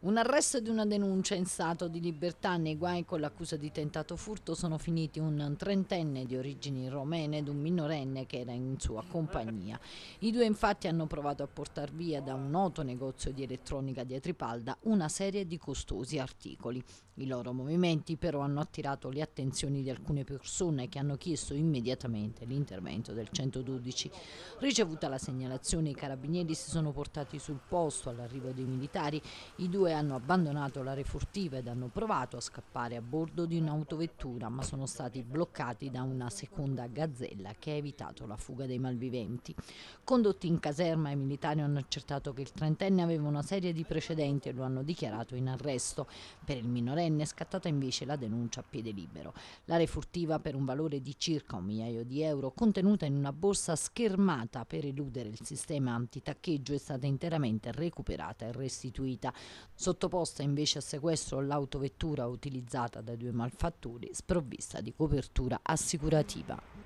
Un arresto ed una denuncia in stato di libertà nei guai con l'accusa di tentato furto sono finiti un trentenne di origini romene ed un minorenne che era in sua compagnia. I due infatti hanno provato a portare via da un noto negozio di elettronica di Atripalda una serie di costosi articoli. I loro movimenti però hanno attirato le attenzioni di alcune persone che hanno chiesto immediatamente l'intervento del 112. Ricevuta la segnalazione i carabinieri si sono portati sul posto all'arrivo dei militari. I due due hanno abbandonato la refurtiva ed hanno provato a scappare a bordo di un'autovettura, ma sono stati bloccati da una seconda gazzella che ha evitato la fuga dei malviventi. Condotti in caserma, i militari hanno accertato che il trentenne aveva una serie di precedenti e lo hanno dichiarato in arresto. Per il minorenne è scattata invece la denuncia a piede libero. La refurtiva per un valore di circa un migliaio di euro, contenuta in una borsa schermata per eludere il sistema antitaccheggio, è stata interamente recuperata e restituita sottoposta invece a sequestro l'autovettura utilizzata dai due malfattori sprovvista di copertura assicurativa.